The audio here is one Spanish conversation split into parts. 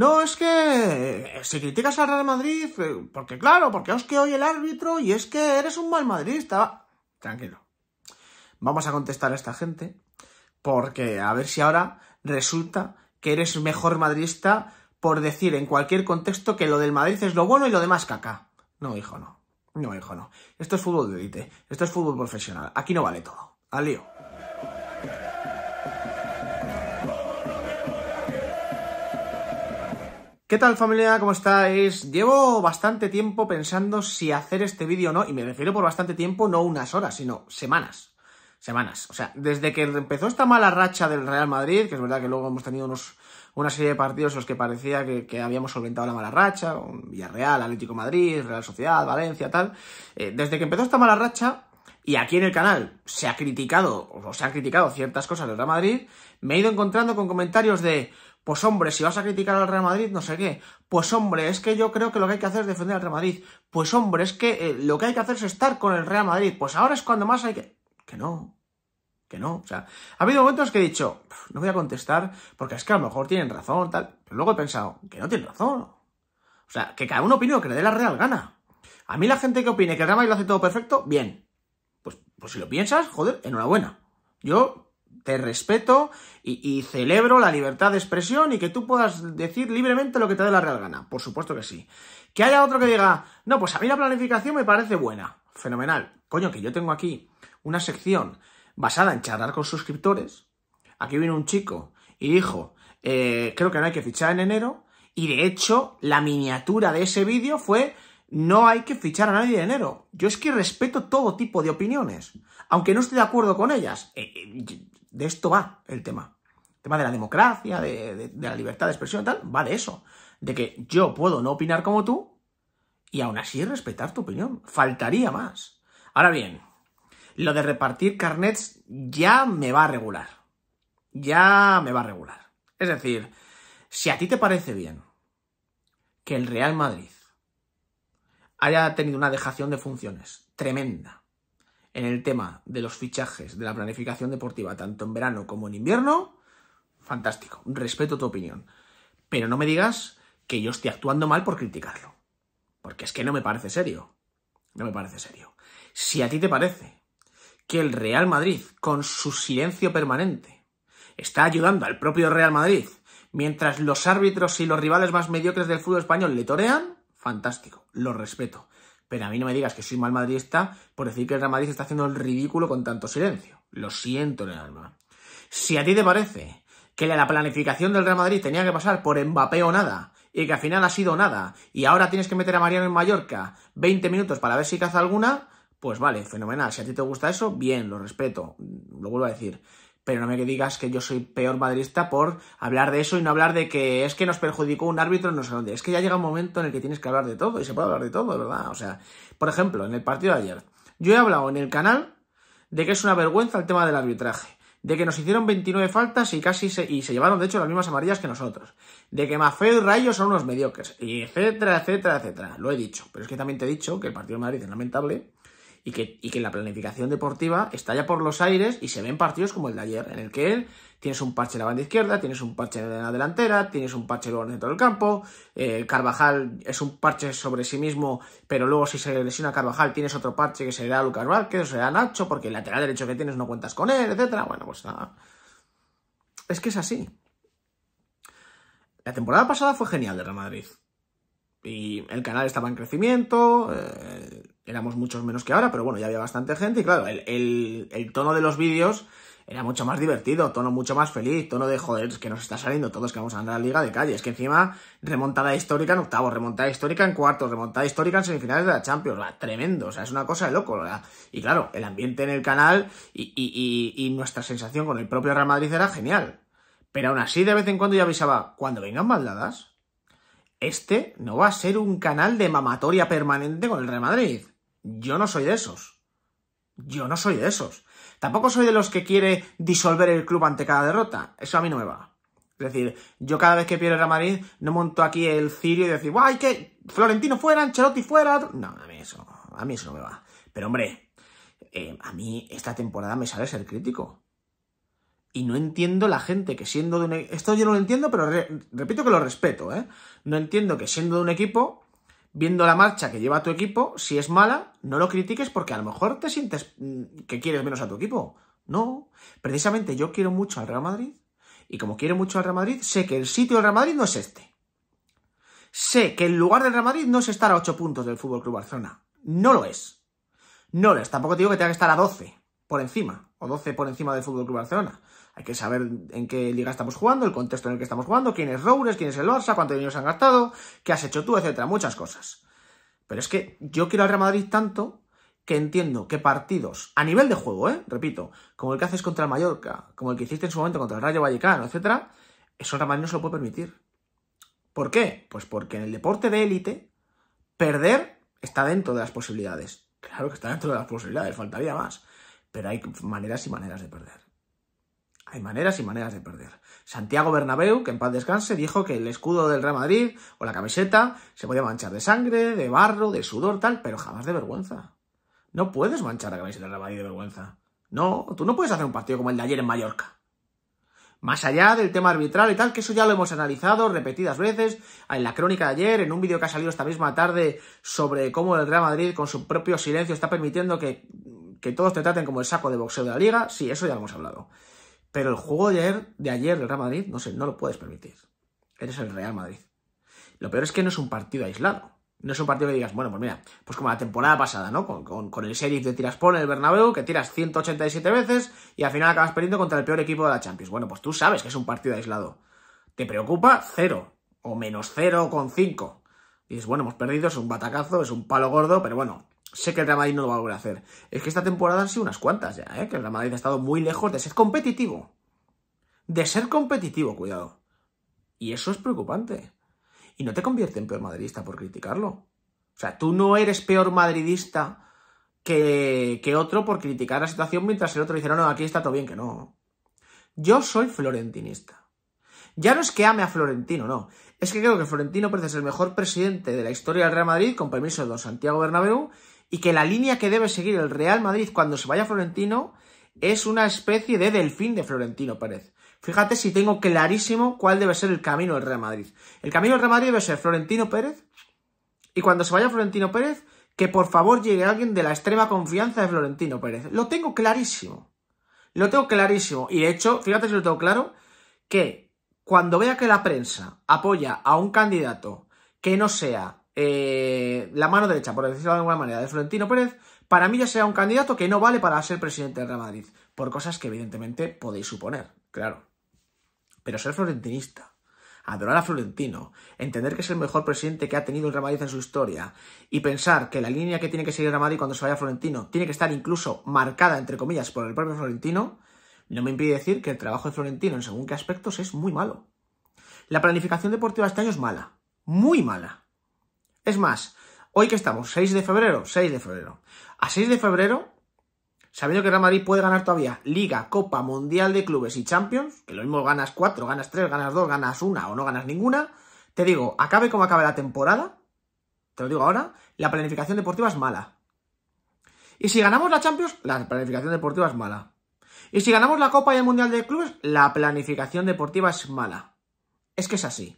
No, es que eh, si criticas al Real Madrid, eh, porque claro, porque es que hoy el árbitro y es que eres un mal madridista. Tranquilo. Vamos a contestar a esta gente, porque a ver si ahora resulta que eres mejor madridista por decir en cualquier contexto que lo del Madrid es lo bueno y lo demás caca. No, hijo, no. No, hijo, no. Esto es fútbol de élite. Esto es fútbol profesional. Aquí no vale todo. Al lío. ¿Qué tal familia? ¿Cómo estáis? Llevo bastante tiempo pensando si hacer este vídeo o no, y me refiero por bastante tiempo, no unas horas, sino semanas. Semanas. O sea, desde que empezó esta mala racha del Real Madrid, que es verdad que luego hemos tenido unos, una serie de partidos en los que parecía que, habíamos solventado la mala racha, Villarreal, Atlético Madrid, Real Sociedad, Valencia, tal. Eh, desde que empezó esta mala racha, y aquí en el canal se ha criticado, o se han criticado ciertas cosas del Real Madrid, me he ido encontrando con comentarios de, pues hombre, si vas a criticar al Real Madrid, no sé qué, pues hombre, es que yo creo que lo que hay que hacer es defender al Real Madrid, pues hombre, es que eh, lo que hay que hacer es estar con el Real Madrid, pues ahora es cuando más hay que... Que no, que no, o sea, ha habido momentos que he dicho, no voy a contestar, porque es que a lo mejor tienen razón, tal, pero luego he pensado, que no tienen razón, o sea, que cada uno opine lo que le dé la real gana. A mí la gente que opine que el Real Madrid lo hace todo perfecto, bien, pues, pues, si lo piensas, joder, enhorabuena. Yo te respeto y, celebro la libertad de expresión y que tú puedas decir libremente lo que te dé la real gana. Por supuesto que sí. Que haya otro que diga, no, pues a mí la planificación me parece buena. Fenomenal. Coño, que yo tengo aquí una sección basada en charlar con suscriptores. Aquí vino un chico y dijo, eh, creo que no hay que fichar en enero. Y de hecho, la miniatura de ese vídeo fue no hay que fichar a nadie de enero. Yo es que respeto todo tipo de opiniones, aunque no esté de acuerdo con ellas. Eh, eh, de esto va el tema. El tema de la democracia, de, la libertad de expresión y tal, va de eso. De que yo puedo no opinar como tú y aún así respetar tu opinión. Faltaría más. Ahora bien, lo de repartir carnets ya me va a regular. Ya me va a regular. Es decir, si a ti te parece bien que el Real Madrid haya tenido una dejación de funciones tremenda en el tema de los fichajes, de la planificación deportiva, tanto en verano como en invierno, fantástico, respeto tu opinión. Pero no me digas que yo estoy actuando mal por criticarlo, porque es que no me parece serio, no me parece serio. Si a ti te parece que el Real Madrid, con su silencio permanente, está ayudando al propio Real Madrid, mientras los árbitros y los rivales más mediocres del fútbol español le torean, fantástico, lo respeto. Pero a mí no me digas que soy mal madridista por decir que el Real Madrid está haciendo el ridículo con tanto silencio. Lo siento en el alma. Si a ti te parece que la planificación del Real Madrid tenía que pasar por Mbappé o nada, y que al final ha sido nada, y ahora tienes que meter a Mariano en Mallorca 20 minutos para ver si caza alguna, pues vale, fenomenal. Si a ti te gusta eso, bien, lo respeto, lo vuelvo a decir pero no me digas que yo soy peor madridista por hablar de eso y no hablar de que es que nos perjudicó un árbitro no sé dónde. Es que ya llega un momento en el que tienes que hablar de todo y se puede hablar de todo, ¿verdad? O sea, por ejemplo, en el partido de ayer, yo he hablado en el canal de que es una vergüenza el tema del arbitraje. De que nos hicieron 29 faltas y casi se, y se llevaron, de hecho, las mismas amarillas que nosotros. De que Mafeo y Rayo son unos mediocres. Y etcétera, etcétera, etcétera. Lo he dicho. Pero es que también te he dicho que el partido de Madrid es lamentable y que, y que la planificación deportiva estalla por los aires y se ven partidos como el de ayer, en el que él tienes un parche en la banda izquierda, tienes un parche en la delantera, tienes un parche luego dentro del campo, el eh, Carvajal es un parche sobre sí mismo, pero luego si se lesiona Carvajal tienes otro parche que será Lucas Vázquez o será Nacho, porque el lateral derecho que tienes no cuentas con él, etcétera. Bueno, pues nada. Es que es así. La temporada pasada fue genial de Real Madrid. Y el canal estaba en crecimiento, eh, éramos muchos menos que ahora, pero bueno, ya había bastante gente y claro, el, tono de los vídeos era mucho más divertido, tono mucho más feliz, tono de joder, es que nos está saliendo todos que vamos a andar a la liga de calle. Es que encima, remontada histórica en octavos, remontada histórica en cuartos, remontada histórica en semifinales de la Champions, tremendo, o sea, es una cosa de loco, Y claro, el ambiente en el canal y, nuestra sensación con el propio Real Madrid era genial. Pero aún así, de vez en cuando ya avisaba, cuando vengan maldadas, este no va a ser un canal de mamatoria permanente con el Real Madrid. Yo no soy de esos. Yo no soy de esos. Tampoco soy de los que quiere disolver el club ante cada derrota. Eso a mí no me va. Es decir, yo cada vez que pierdo el Real Madrid no monto aquí el cirio y decir, ¡guay, que Florentino fuera, Ancelotti fuera! No, a mí eso, a mí eso no me va. Pero hombre, eh, a mí esta temporada me sale ser crítico. Y no entiendo la gente que siendo de un... E-, esto yo no lo entiendo, pero repito que lo respeto, ¿eh? No entiendo que siendo de un equipo viendo la marcha que lleva tu equipo, si es mala, no lo critiques porque a lo mejor te sientes mm, que quieres menos a tu equipo. No, precisamente yo quiero mucho al Real Madrid y como quiero mucho al Real Madrid, sé que el sitio del Real Madrid no es este. Sé que el lugar del Real Madrid no es estar a ocho puntos del FC Club Barcelona. No lo es. No lo es. Tampoco te digo que tenga que estar a 12 por encima, o 12 por encima del Fútbol Club Barcelona. Hay que saber en qué liga estamos jugando, el contexto en el que estamos jugando, quién es Roures, quién es el Barça, cuánto dinero se han gastado, qué has hecho tú, etcétera, muchas cosas. Pero es que yo quiero al Real Madrid tanto que entiendo que partidos a nivel de juego, ¿eh? repito, como el que haces contra el Mallorca, como el que hiciste en su momento contra el Rayo Vallecano, etcétera, eso el Real Madrid no se lo puede permitir. ¿Por qué? Pues porque en el deporte de élite perder está dentro de las posibilidades. Claro que está dentro de las posibilidades, faltaría más. Pero hay maneras y maneras de perder. Hay maneras y maneras de perder. Santiago Bernabéu, que en paz descanse, dijo que el escudo del Real Madrid o la camiseta se podía manchar de sangre, de barro, de sudor, tal, pero jamás de vergüenza. No puedes manchar la camiseta del Real Madrid de vergüenza. No, tú no puedes hacer un partido como el de ayer en Mallorca. Más allá del tema arbitral y tal, que eso ya lo hemos analizado repetidas veces en la crónica de ayer, en un vídeo que ha salido esta misma tarde sobre cómo el Real Madrid con su propio silencio está permitiendo que que todos te traten como el saco de boxeo de la liga, sí, eso ya lo hemos hablado. Pero el juego de ayer, de ayer del Real Madrid, no sé, no lo puedes permitir. Eres el Real Madrid. Lo peor es que no es un partido aislado. No es un partido que digas, bueno, pues mira, pues como la temporada pasada, ¿no? Con, el series de tiras en el Bernabéu, que tiras 187 veces y al final acabas perdiendo contra el peor equipo de la Champions. Bueno, pues tú sabes que es un partido aislado. Te preocupa cero, o menos cero con cinco. Y dices, bueno, hemos perdido, es un batacazo, es un palo gordo, pero bueno, sé que el Real Madrid no lo va a volver a hacer. Es que esta temporada han sido unas cuantas ya, ¿eh? que el Real Madrid ha estado muy lejos de ser competitivo. De ser competitivo, cuidado. Y eso es preocupante. Y no te convierte en peor madridista por criticarlo. O sea, tú no eres peor madridista que, que otro por criticar la situación mientras el otro dice, no, no, aquí está todo bien, que no. Yo soy florentinista. Ya no es que ame a Florentino, no. Es que creo que Florentino parece ser el mejor presidente de la historia del Real Madrid, con permiso de don Santiago Bernabéu, y que la línea que debe seguir el Real Madrid cuando se vaya Florentino es una especie de delfín de Florentino Pérez. Fíjate si tengo clarísimo cuál debe ser el camino del Real Madrid. El camino del Real Madrid debe ser Florentino Pérez y cuando se vaya Florentino Pérez, que por favor llegue alguien de la extrema confianza de Florentino Pérez. Lo tengo clarísimo. Lo tengo clarísimo. Y de hecho, fíjate si lo tengo claro, que cuando vea que la prensa apoya a un candidato que no sea eh, la mano derecha, por decirlo de alguna manera, de Florentino Pérez, para mí ya sea un candidato que no vale para ser presidente del Real Madrid, por cosas que evidentemente podéis suponer, claro. Pero ser florentinista, adorar a Florentino, entender que es el mejor presidente que ha tenido el Real Madrid en su historia y pensar que la línea que tiene que seguir el Real Madrid cuando se vaya Florentino tiene que estar incluso marcada, entre comillas, por el propio Florentino, no me impide decir que el trabajo de Florentino en según qué aspectos es muy malo. La planificación deportiva este año es mala, muy mala. Es más, hoy que estamos, 6 de febrero, 6 de febrero. A 6 de febrero, sabiendo que Real Madrid puede ganar todavía Liga, Copa, Mundial de Clubes y Champions, que lo mismo ganas 4, ganas 3, ganas 2, ganas 1 o no ganas ninguna, te digo, acabe como acabe la temporada, te lo digo ahora, la planificación deportiva es mala. Y si ganamos la Champions, la planificación deportiva es mala. Y si ganamos la Copa y el Mundial de Clubes, la planificación deportiva es mala. Es que es así.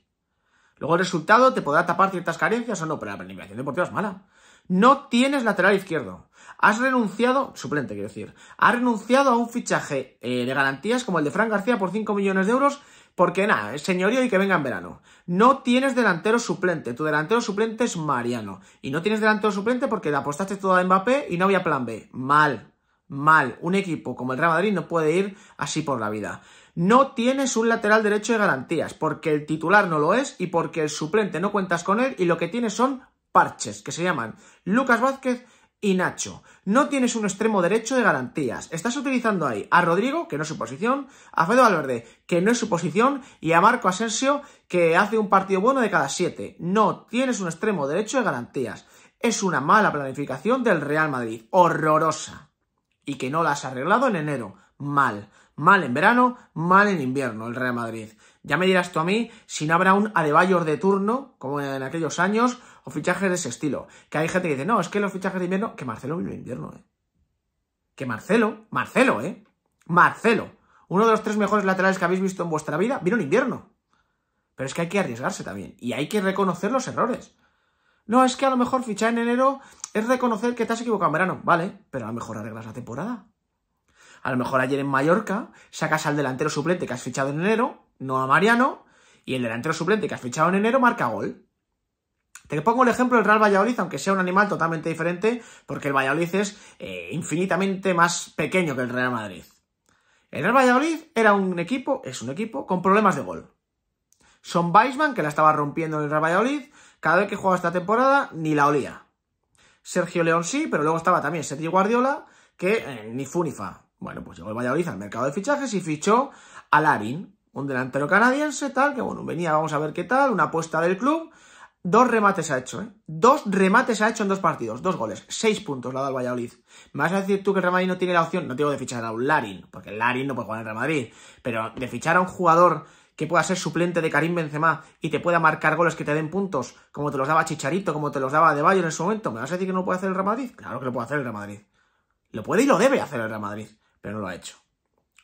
Luego el resultado te podrá tapar ciertas carencias o no, pero la planificación deportiva es mala. No tienes lateral izquierdo. Has renunciado, suplente quiero decir, has renunciado a un fichaje eh, de garantías como el de Fran García por 5 millones de euros porque nada, señorío y que venga en verano. No tienes delantero suplente. Tu delantero suplente es Mariano. Y no tienes delantero suplente porque le apostaste toda a Mbappé y no había plan B. Mal, mal. Un equipo como el Real Madrid no puede ir así por la vida. No tienes un lateral derecho de garantías porque el titular no lo es y porque el suplente no cuentas con él y lo que tienes son parches que se llaman Lucas Vázquez y Nacho. No tienes un extremo derecho de garantías. Estás utilizando ahí a Rodrigo, que no es su posición, a Fedo Valverde, que no es su posición, y a Marco Asensio, que hace un partido bueno de cada siete. No tienes un extremo derecho de garantías. Es una mala planificación del Real Madrid. Horrorosa y que no las ha arreglado en enero. Mal. Mal en verano, mal en invierno el Real Madrid. Ya me dirás tú a mí si no habrá un Adebayor de turno, como en aquellos años, o fichajes de ese estilo. Que hay gente que dice, no, es que los fichajes de invierno... Que Marcelo vino en invierno, ¿eh? Que Marcelo, Marcelo, ¿eh? Marcelo, uno de los tres mejores laterales que habéis visto en vuestra vida, vino en invierno. Pero es que hay que arriesgarse también. Y hay que reconocer los errores. No, es que a lo mejor fichar en enero es reconocer que te has equivocado en verano, vale, pero a lo mejor arreglas la temporada. A lo mejor ayer en Mallorca sacas al delantero suplente que has fichado en enero, no a Mariano, y el delantero suplente que has fichado en enero marca gol. Te pongo el ejemplo del Real Valladolid, aunque sea un animal totalmente diferente, porque el Valladolid es eh, infinitamente más pequeño que el Real Madrid. El Real Valladolid era un equipo, es un equipo, con problemas de gol. Son Weisman, que la estaba rompiendo en el Real Valladolid, cada vez que jugaba esta temporada, ni la olía. Sergio León sí, pero luego estaba también Sergio Guardiola, que eh, ni fu ni fa. Bueno, pues llegó el Valladolid al mercado de fichajes y fichó a Larin, un delantero canadiense, tal, que bueno, venía, vamos a ver qué tal, una apuesta del club. Dos remates ha hecho, ¿eh? Dos remates ha hecho en dos partidos, dos goles, seis puntos la ha dado el Valladolid. Me vas a decir tú que el Real Madrid no tiene la opción, no tengo de fichar a un Larin, porque el Larin no puede jugar en Real Madrid, pero de fichar a un jugador que pueda ser suplente de Karim Benzema y te pueda marcar goles que te den puntos, como te los daba Chicharito, como te los daba De en su momento, ¿me vas a decir que no puede hacer el Real Madrid? Claro que lo puede hacer el Real Madrid. Lo puede y lo debe hacer el Real Madrid, pero no lo ha hecho.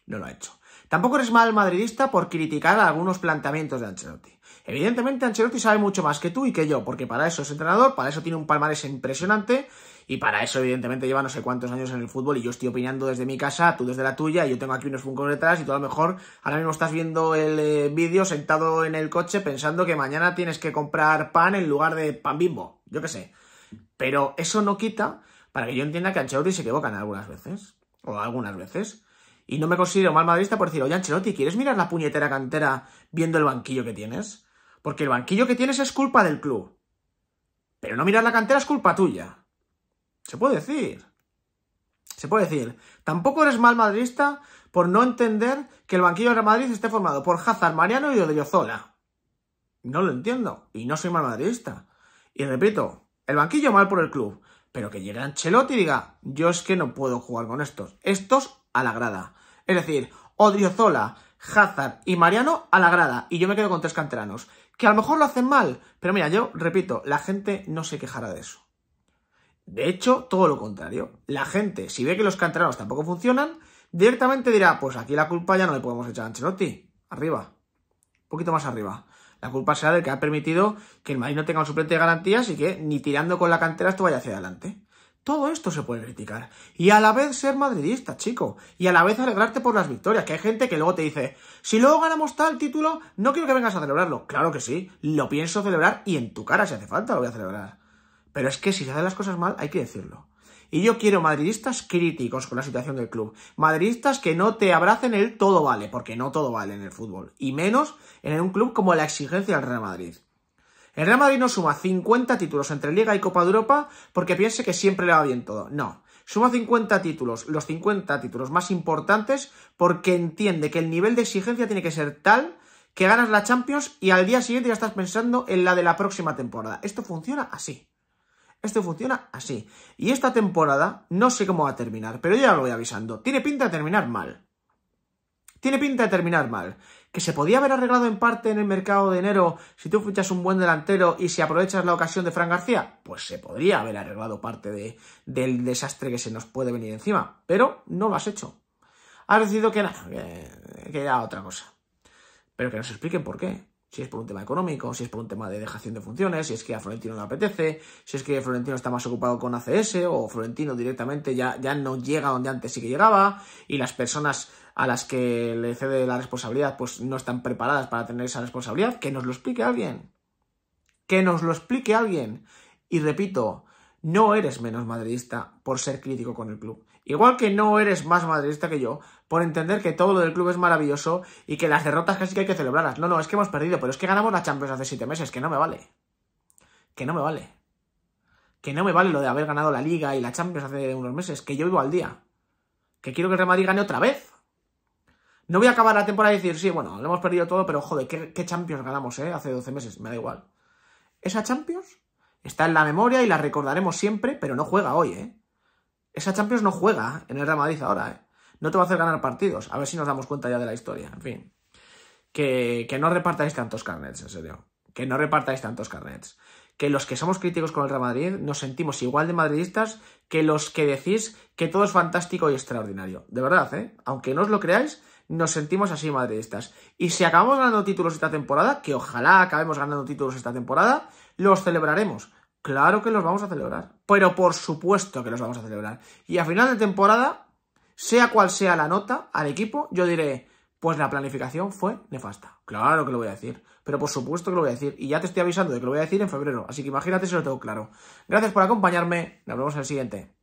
No lo ha hecho. Tampoco eres mal madridista por criticar algunos planteamientos de Ancelotti. Evidentemente Ancelotti sabe mucho más que tú y que yo, porque para eso es entrenador, para eso tiene un palmarés impresionante y para eso evidentemente lleva no sé cuántos años en el fútbol y yo estoy opinando desde mi casa, tú desde la tuya, y yo tengo aquí unos funcos detrás y tú a lo mejor ahora mismo estás viendo el eh, vídeo sentado en el coche pensando que mañana tienes que comprar pan en lugar de pan bimbo, yo qué sé. Pero eso no quita para que yo entienda que Ancelotti se equivocan algunas veces, o algunas veces. Y no me considero mal madridista por decir, oye, Ancelotti, ¿quieres mirar la puñetera cantera viendo el banquillo que tienes? Porque el banquillo que tienes es culpa del club. Pero no mirar la cantera es culpa tuya. Se puede decir. Se puede decir. Tampoco eres mal madridista por no entender que el banquillo de Real Madrid esté formado por Hazard, Mariano y Odriozola. No lo entiendo. Y no soy mal madridista. Y repito, el banquillo mal por el club. Pero que llegue Ancelotti y diga, yo es que no puedo jugar con estos. Estos a la grada. Es decir, Odriozola, Hazard y Mariano a la grada. Y yo me quedo con tres canteranos. Que a lo mejor lo hacen mal. Pero mira, yo repito, la gente no se quejará de eso. De hecho, todo lo contrario. La gente, si ve que los canteranos tampoco funcionan, directamente dirá, pues aquí la culpa ya no le podemos echar a Ancelotti. Arriba. Un poquito más arriba. La culpa será del que ha permitido que el Madrid no tenga un suplente de garantías y que ni tirando con la cantera esto vaya hacia adelante. Todo esto se puede criticar. Y a la vez ser madridista, chico. Y a la vez alegrarte por las victorias, que hay gente que luego te dice, si luego ganamos tal título, no quiero que vengas a celebrarlo. Claro que sí, lo pienso celebrar y en tu cara si hace falta lo voy a celebrar. Pero es que si se hacen las cosas mal, hay que decirlo. Y yo quiero madridistas críticos con la situación del club. Madridistas que no te abracen el todo vale, porque no todo vale en el fútbol. Y menos en un club como la exigencia del Real Madrid. El Real Madrid no suma 50 títulos entre Liga y Copa de Europa porque piense que siempre le va bien todo. No. Suma 50 títulos, los 50 títulos más importantes, porque entiende que el nivel de exigencia tiene que ser tal que ganas la Champions y al día siguiente ya estás pensando en la de la próxima temporada. Esto funciona así. Esto funciona así. Y esta temporada, no sé cómo va a terminar, pero ya lo voy avisando. Tiene pinta de terminar mal tiene pinta de terminar mal. Que se podía haber arreglado en parte en el mercado de enero si tú fichas un buen delantero y si aprovechas la ocasión de Fran García, pues se podría haber arreglado parte del desastre que se nos puede venir encima, pero no lo has hecho. Has decidido que nada, que, que era otra cosa. Pero que nos expliquen por qué. Si es por un tema económico, si es por un tema de dejación de funciones, si es que a Florentino le apetece, si es que Florentino está más ocupado con ACS o Florentino directamente ya, ya no llega donde antes sí que llegaba y las personas a las que le cede la responsabilidad pues no están preparadas para tener esa responsabilidad, que nos lo explique alguien. Que nos lo explique alguien. Y repito, no eres menos madridista por ser crítico con el club. Igual que no eres más madridista que yo por entender que todo lo del club es maravilloso y que las derrotas casi que hay que celebrarlas. No, no, es que hemos perdido, pero es que ganamos la Champions hace siete meses, que no me vale. Que no me vale. Que no me vale lo de haber ganado la Liga y la Champions hace unos meses, que yo vivo al día. Que quiero que el Real Madrid gane otra vez. No voy a acabar la temporada y decir, sí, bueno, lo hemos perdido todo, pero joder, ¿qué, Champions ganamos, eh? Hace 12 meses, me da igual. Esa Champions está en la memoria y la recordaremos siempre, pero no juega hoy, ¿eh? Esa Champions no juega en el Real Madrid ahora, ¿eh? no te va a hacer ganar partidos. A ver si nos damos cuenta ya de la historia. En fin. Que, no repartáis tantos carnets, en serio. Que no repartáis tantos carnets. Que los que somos críticos con el Real Madrid nos sentimos igual de madridistas que los que decís que todo es fantástico y extraordinario. De verdad, ¿eh? Aunque no os lo creáis, nos sentimos así madridistas. Y si acabamos ganando títulos esta temporada, que ojalá acabemos ganando títulos esta temporada, los celebraremos. Claro que los vamos a celebrar. Pero por supuesto que los vamos a celebrar. Y a final de temporada sea cual sea la nota al equipo, yo diré, pues la planificación fue nefasta. Claro que lo voy a decir, pero por supuesto que lo voy a decir. Y ya te estoy avisando de que lo voy a decir en febrero, así que imagínate si lo tengo claro. Gracias por acompañarme, nos vemos en el siguiente.